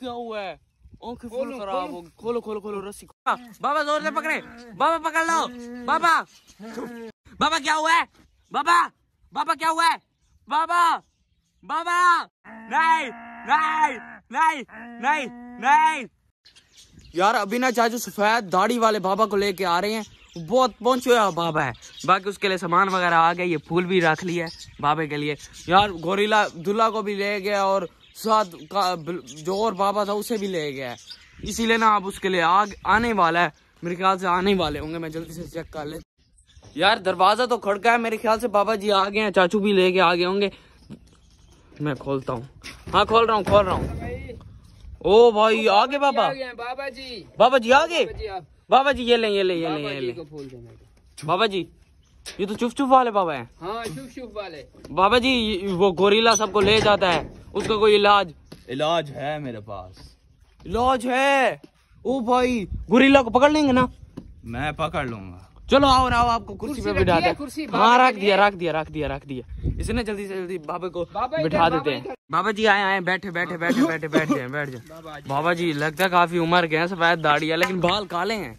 क्या हुआ है आंखें फुल खराब हो खोलो खोलो खोलो रस्सी हाँ, बाबा जोर से पकड़े बाबा पकड़ लो बाबा बाबा क्या हुआ है बाबा बाबा क्या हुआ है बाबा बाबा नहीं नहीं नहीं नहीं नहीं यार अभी ना चाचू सफेद दाढ़ी वाले बाबा को लेके आ रहे हैं बहुत पहुंचे हुआ बाबा है बाकी उसके लिए सामान वगैरह आ गया ये फूल भी रख लिया है बाबे के लिए यार गोरीला दूल्हा को भी ले गया और साथ का जो और बाबा था उसे भी ले गया है इसीलिए ना आप उसके लिए आग आने वाला है मेरे ख्याल से आने वाले होंगे मैं जल्दी से चेक कर ले यार दरवाज़ा तो खड़का है मेरे ख्याल से बाबा जी आ गए हैं चाचू भी लेके आ गए होंगे मैं खोलता हूँ हाँ खोल रहा हूँ खोल रहा हूँ ओ भाई आ गए बाबा बाबा जी बाबा जी आ गए बाबा जी ये ले ये ये ले ये बाबा जी ये तो चुप चुप वाले बाबा है हाँ चुप चुप वाले बाबा जी वो गोरीला सबको ले जाता है उसका कोई इलाज इलाज है मेरे पास इलाज है ओ भाई गुरीला को पकड़ लेंगे ना मैं पकड़ लूंगा चलो आओ आओ आपको कुर्सी पे बिठा दे हाँ रख दिया रख दिया रख दिया रख दिया इसने जल्दी से जल्दी बाबा को बिठा देते हैं बाबा जी आए आए बैठे बैठे बैठे बैठे बैठ जाए बैठ जाए बाबा जी लगता है काफी उम्र के हैं सफेद दाढ़ी है लेकिन बाल काले हैं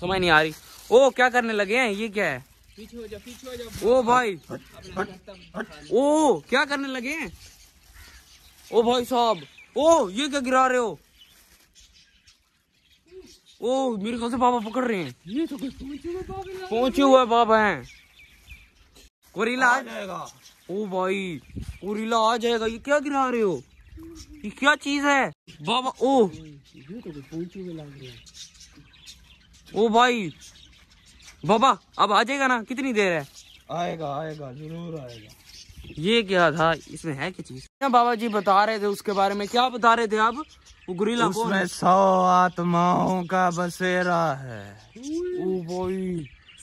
समझ नहीं आ रही ओ क्या करने लगे हैं ये क्या है पीछे हो जाओ पीछे हो जाओ ओ भाई ओ क्या करने लगे हैं ओ भाई साहब ओ ये क्या गिरा रहे हो ओ मेरे ख्याल से बाबा पकड़ रहे हैं ये तो पहुंचे हुए बाबा हैं कोरिला आ जाएगा ओ भाई कोरिला आ जाएगा ये क्या गिरा रहे हो ये क्या चीज है बाबा ओ ये तो पहुंचे हुए लग रहे हैं ओ भाई बाबा अब आ जाएगा ना कितनी देर है आएगा आएगा जरूर आएगा ये क्या था इसमें है क्या चीज ना बाबा जी बता रहे थे उसके बारे में क्या बता रहे थे आप वो गुरीला उसमें सौ आत्माओं का बसेरा है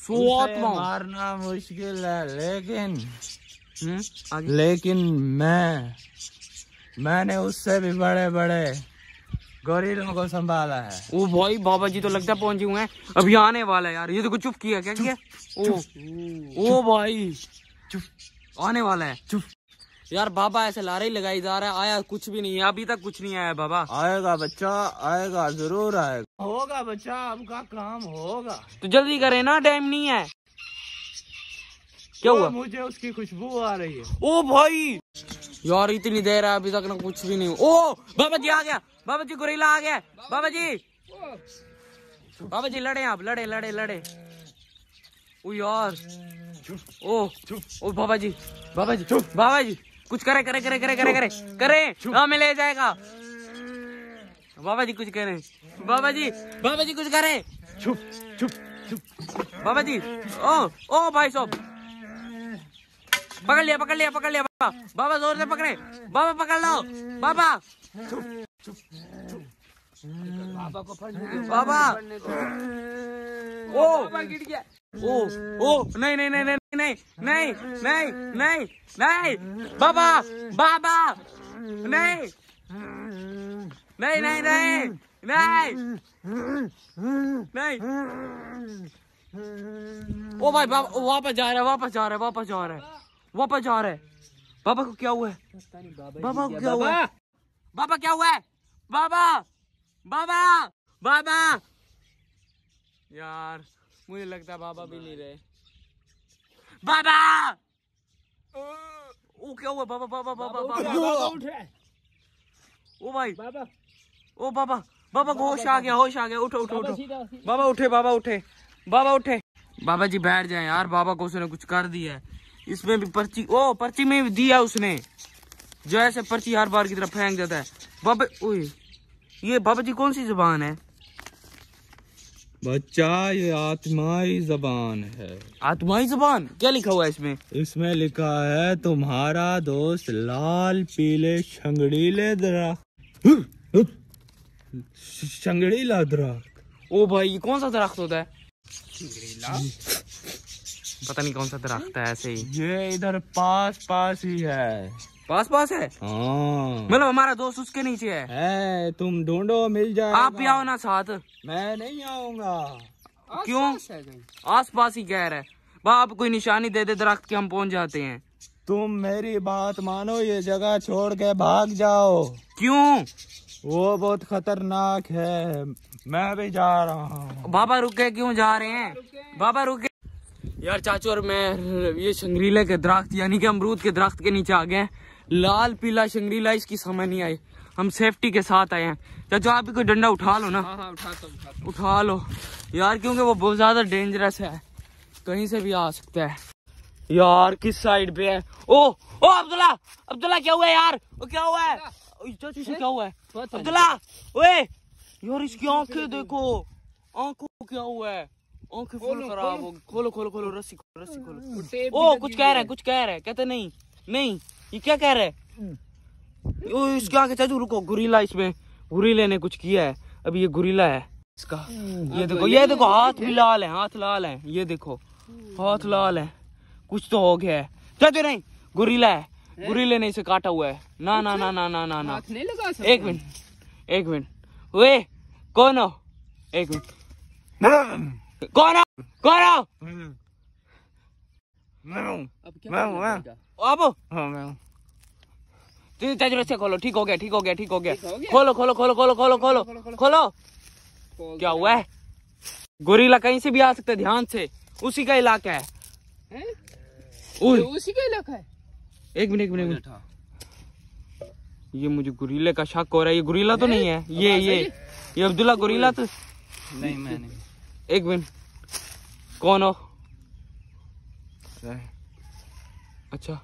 सौ आत्मा मारना मुश्किल है लेकिन हम्म, लेकिन मैं मैंने उससे भी बड़े बड़े गोरीलों को संभाला है ओ भाई बाबा जी तो लगता पहुंचे हुए हैं अभी आने वाला है यार ये तो कुछ चुप किया क्या क्या ओ ओ भाई चुप आने वाला है चुप यार बाबा ऐसे लारे ही लगाई जा रहा है आया कुछ भी नहीं है अभी तक कुछ नहीं आया बाबा आएगा बच्चा आएगा जरूर आएगा होगा बच्चा आपका काम होगा तो जल्दी करे ना टाइम नहीं है क्या हुआ मुझे उसकी खुशबू आ रही है ओ भाई यार इतनी देर है अभी तक ना कुछ भी नहीं ओ बाबा जी आ गया बाबा जी गोरेला आ गया बाबा जी बाबा जी लड़े आप लड़े लड़े लड़े ओ यार ओ ओ बाबा जी बाबा जी बाबा जी कुछ करे करे करे करे करे करे करे हाँ मैं ले जाएगा बाबा जी कुछ करे बाबा जी बाबा जी कुछ करे चुप चुप चुप बाबा जी ओ ओ भाई साहब पकड़ लिया पकड़ लिया पकड़ लिया बाबा बाबा जोर से पकड़े बाबा पकड़ लो बाबा चुप चुप चुप बाबा को बाबा ओ बाबा गिर गया ओ ओ नहीं नहीं नहीं नहीं नहीं नहीं नहीं नहीं नहीं बाबा बाबा नहीं नहीं नहीं नहीं नहीं नहीं ओ भाई बाबा वापस जा रहे वापस जा रहे है वापस जा रहे है वापस जा रहे है बाबा को क्या हुआ है बाबा को क्या हुआ बाबा क्या हुआ है बाबा बाबा बाबा यार मुझे लगता बाबा भी नहीं रहे बाबा ओ क्या हुआ बाबा बाबा बाबा बाबा ओ भाई बाबा ओ बाबा बाबा को होश आ गया होश आ गया उठो उठो उठो बाबा उठे बाबा उठे बाबा उठे बाबा जी बैठ जाए यार बाबा को उसने कुछ कर दिया है इसमें भी पर्ची ओ पर्ची में भी दिया उसने जैसे पर्ची हर बार की तरह फेंक देता है बाबा ओ ये बाबा जी कौन सी जुबान है बच्चा ये आत्माई जबान है आत्माई जबान क्या लिखा हुआ है इसमें इसमें लिखा है तुम्हारा दोस्त लाल पीले शंगड़ीले दरख्त शंगड़ीला दरख्त ओ भाई ये कौन सा दरख्त होता है पता नहीं कौन सा दरख्त है ऐसे ही ये इधर पास पास ही है पास पास है हाँ। मतलब हमारा दोस्त उसके नीचे है, तुम ढूंढो मिल जाए आप भी आओ ना साथ मैं नहीं आऊंगा क्यों आस पास ही कह रहा है बाप कोई निशानी दे दे दरख्त के हम पहुंच जाते हैं तुम मेरी बात मानो ये जगह छोड़ के भाग जाओ क्यों वो बहुत खतरनाक है मैं भी जा रहा हूँ बाबा रुके क्यों जा रहे हैं बाबा रुके यार चाचू और मैं ये शंगरीले के दरख्त यानी कि अमरूद के दरख्त के नीचे आ गए लाल पीला शंगरीला इसकी समझ नहीं आई हम सेफ्टी के साथ आए हैं जो आप कोई डंडा उठा लो ना हाँ, हाँ, उठा, तो, उठा, तो। उठा लो यार क्योंकि वो बहुत ज्यादा डेंजरस है कहीं से भी आ सकता है यार किस साइड पे है ओ ओ अब्दुल्ला अब्दुल्ला क्या हुआ यार ओ क्या हुआ है क्या हुआ है अब्दुल्ला ओए यार इसकी आंखें देखो आंखों क्या हुआ है आंखें फुल खराब हो खोलो खोलो खोलो रस्सी खोलो रस्सी खोलो ओ कुछ कह रहे हैं कुछ कह रहे हैं कहते नहीं नहीं ये क्या कह रहे इसके आगे चाचू रुको गुरीला इसमें गुरीले ने कुछ किया है अभी ये गुरीला है इसका ये देखो ये देखो हाथ भी लाल है हाथ लाल है ये देखो हाथ लाल है कुछ तो हो गया है चाचू नहीं गुरीला है गुरीले ने इसे काटा हुआ है ना ना अच्छा। ना ना ना ना ना एक मिनट एक मिनट वे कौन हो एक मिनट कौन हो कौन हो हम्म। मैं हूँ मैं हूँ मैं हूँ अब हाँ मैं हूँ तेज से खोलो ठीक हो गया ठीक हो गया ठीक हो गया खोलो खोलो खोलो खोलो खोलो खोलो खोलो क्या हुआ है गोरीला कहीं से भी आ सकता है ध्यान से उसी का इलाका है तो उसी का इलाका है एक मिनट एक मिनट ये मुझे गुरीले का शक हो रहा है ये गुरीला तो नहीं है ये ये ये अब्दुल्ला गुरीला तो नहीं मैं नहीं एक मिनट कौन हो अच्छा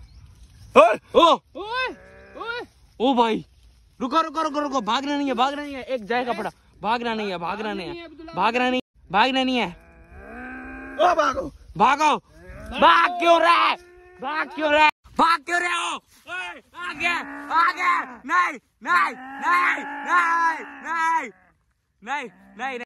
ओ, ओ, ओ भाई रुको रुको रुको रुको भागना नहीं है भागना नहीं है एक जाएगा पड़ा भागना नहीं है भागना नहीं है भागना नहीं भागना नहीं है ओ भागो भागो भाग क्यों रहे भाग क्यों रहे भाग क्यों रहे हो आगे आगे नहीं नहीं नहीं नहीं नहीं नहीं